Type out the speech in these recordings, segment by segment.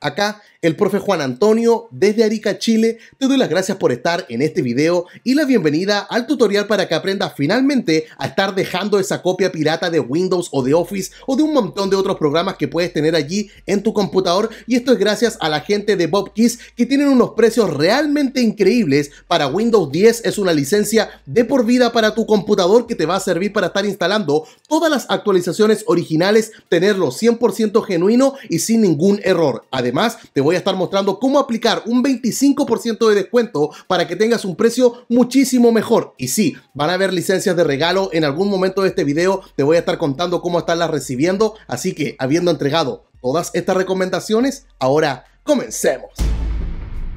Acá el profe Juan Antonio desde Arica, Chile. Te doy las gracias por estar en este video y la bienvenida al tutorial para que aprendas finalmente a estar dejando esa copia pirata de Windows o de Office o de un montón de otros programas que puedes tener allí en tu computador. Y esto es gracias a la gente de Bob que tienen unos precios realmente increíbles para Windows 10. Es una licencia de por vida para tu computador que te va a servir para estar instalando todas las actualizaciones originales, tenerlo 100% genuino y sin ningún error. Además, te voy a estar mostrando cómo aplicar un 25% de descuento para que tengas un precio muchísimo mejor. Y sí, van a haber licencias de regalo. En algún momento de este video te voy a estar contando cómo estarlas recibiendo. Así que, habiendo entregado todas estas recomendaciones, ahora comencemos.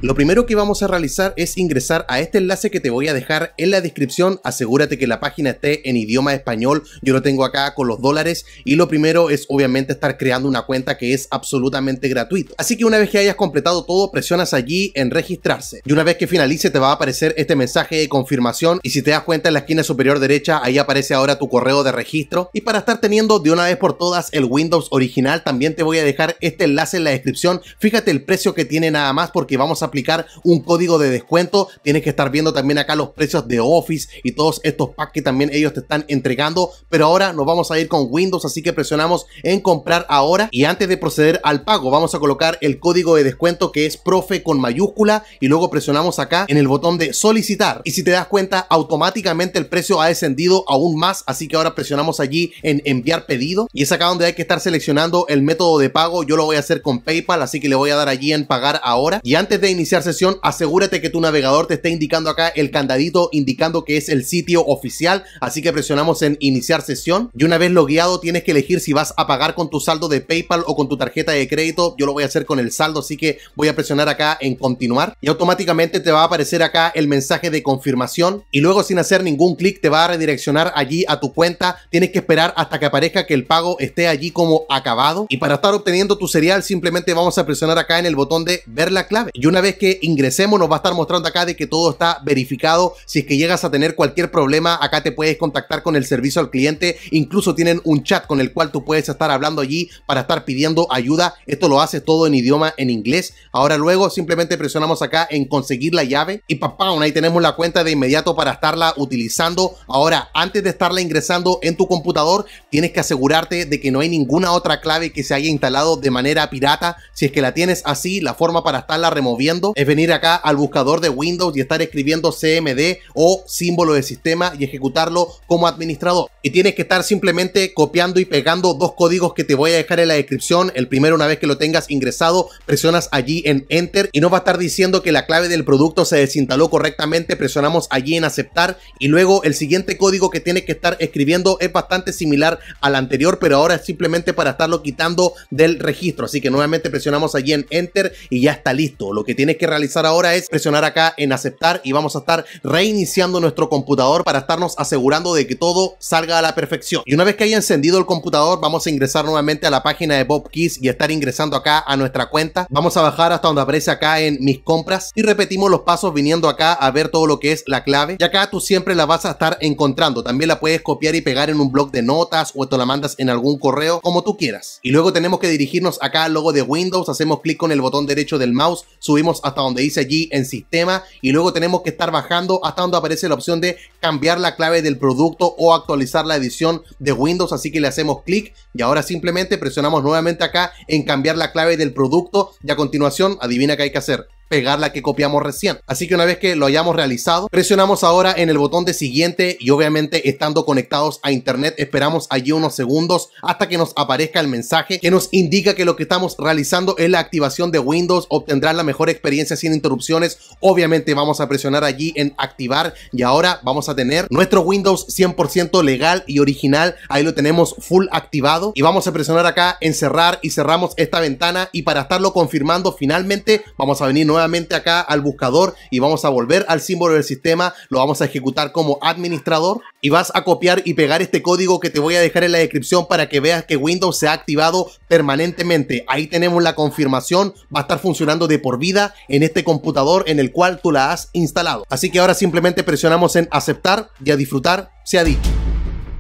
Lo primero que vamos a realizar es ingresar a este enlace que te voy a dejar en la descripción. Asegúrate que la página esté en idioma español. Yo lo tengo acá con los dólares. Y lo primero es obviamente estar creando una cuenta que es absolutamente gratuito Así que una vez que hayas completado todo, presionas allí en registrarse. Y una vez que finalice te va a aparecer este mensaje de confirmación. Y si te das cuenta en la esquina superior derecha, ahí aparece ahora tu correo de registro. Y para estar teniendo de una vez por todas el Windows original, también te voy a dejar este enlace en la descripción. Fíjate el precio que tiene nada más porque vamos a aplicar un código de descuento. Tienes que estar viendo también acá los precios de Office y todos estos packs que también ellos te están entregando. Pero ahora nos vamos a ir con Windows, así que presionamos en comprar ahora. Y antes de proceder al pago, vamos a colocar el código de descuento que es profe con mayúscula y luego presionamos acá en el botón de solicitar. Y si te das cuenta, automáticamente el precio ha descendido aún más, así que ahora presionamos allí en enviar pedido. Y es acá donde hay que estar seleccionando el método de pago. Yo lo voy a hacer con PayPal, así que le voy a dar allí en pagar ahora. Y antes de iniciar sesión, asegúrate que tu navegador te esté indicando acá el candadito indicando que es el sitio oficial, así que presionamos en iniciar sesión y una vez logueado tienes que elegir si vas a pagar con tu saldo de PayPal o con tu tarjeta de crédito, yo lo voy a hacer con el saldo, así que voy a presionar acá en continuar y automáticamente te va a aparecer acá el mensaje de confirmación y luego sin hacer ningún clic te va a redireccionar allí a tu cuenta, tienes que esperar hasta que aparezca que el pago esté allí como acabado y para estar obteniendo tu serial simplemente vamos a presionar acá en el botón de ver la clave y una vez que ingresemos nos va a estar mostrando acá de que todo está verificado. Si es que llegas a tener cualquier problema, acá te puedes contactar con el servicio al cliente. Incluso tienen un chat con el cual tú puedes estar hablando allí para estar pidiendo ayuda. Esto lo haces todo en idioma en inglés. Ahora luego simplemente presionamos acá en conseguir la llave y papá, ahí tenemos la cuenta de inmediato para estarla utilizando. Ahora, antes de estarla ingresando en tu computador, tienes que asegurarte de que no hay ninguna otra clave que se haya instalado de manera pirata. Si es que la tienes así, la forma para estarla removiendo es venir acá al buscador de Windows y estar escribiendo CMD o símbolo de sistema y ejecutarlo como administrador y tienes que estar simplemente copiando y pegando dos códigos que te voy a dejar en la descripción. El primero, una vez que lo tengas ingresado, presionas allí en Enter y nos va a estar diciendo que la clave del producto se desinstaló correctamente. Presionamos allí en aceptar y luego el siguiente código que tienes que estar escribiendo es bastante similar al anterior, pero ahora es simplemente para estarlo quitando del registro. Así que nuevamente presionamos allí en Enter y ya está listo. Lo que tienes que realizar ahora es presionar acá en aceptar y vamos a estar reiniciando nuestro computador para estarnos asegurando de que todo salga a la perfección. Y una vez que haya encendido el computador, vamos a ingresar nuevamente a la página de Bob Keys y estar ingresando acá a nuestra cuenta. Vamos a bajar hasta donde aparece acá en mis compras y repetimos los pasos viniendo acá a ver todo lo que es la clave. Y acá tú siempre la vas a estar encontrando. También la puedes copiar y pegar en un blog de notas o te la mandas en algún correo, como tú quieras. Y luego tenemos que dirigirnos acá al logo de Windows, hacemos clic con el botón derecho del mouse, subimos hasta donde dice allí en sistema y luego tenemos que estar bajando hasta donde aparece la opción de cambiar la clave del producto o actualizar la edición de Windows, así que le hacemos clic y ahora simplemente presionamos nuevamente acá en cambiar la clave del producto y a continuación adivina qué hay que hacer pegar la que copiamos recién. Así que una vez que lo hayamos realizado, presionamos ahora en el botón de siguiente y obviamente estando conectados a internet esperamos allí unos segundos hasta que nos aparezca el mensaje que nos indica que lo que estamos realizando es la activación de Windows, obtendrá la mejor experiencia sin interrupciones. Obviamente vamos a presionar allí en activar y ahora vamos a tener nuestro Windows 100% legal y original. Ahí lo tenemos full activado y vamos a presionar acá en cerrar y cerramos esta ventana y para estarlo confirmando finalmente vamos a venir nuevamente acá al buscador y vamos a volver al símbolo del sistema, lo vamos a ejecutar como administrador y vas a copiar y pegar este código que te voy a dejar en la descripción para que veas que Windows se ha activado permanentemente. Ahí tenemos la confirmación, va a estar funcionando de por vida en este computador en el cual tú la has instalado. Así que ahora simplemente presionamos en aceptar y a disfrutar se ha dicho.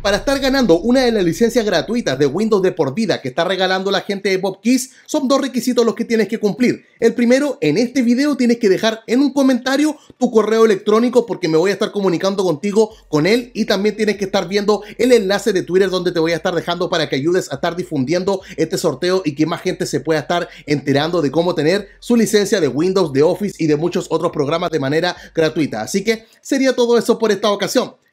Para estar ganando una de las licencias gratuitas de Windows de por vida que está regalando la gente de Bob son dos requisitos los que tienes que cumplir. El primero, en este video tienes que dejar en un comentario tu correo electrónico porque me voy a estar comunicando contigo con él y también tienes que estar viendo el enlace de Twitter donde te voy a estar dejando para que ayudes a estar difundiendo este sorteo y que más gente se pueda estar enterando de cómo tener su licencia de Windows, de Office y de muchos otros programas de manera gratuita. Así que sería todo eso por esta ocasión.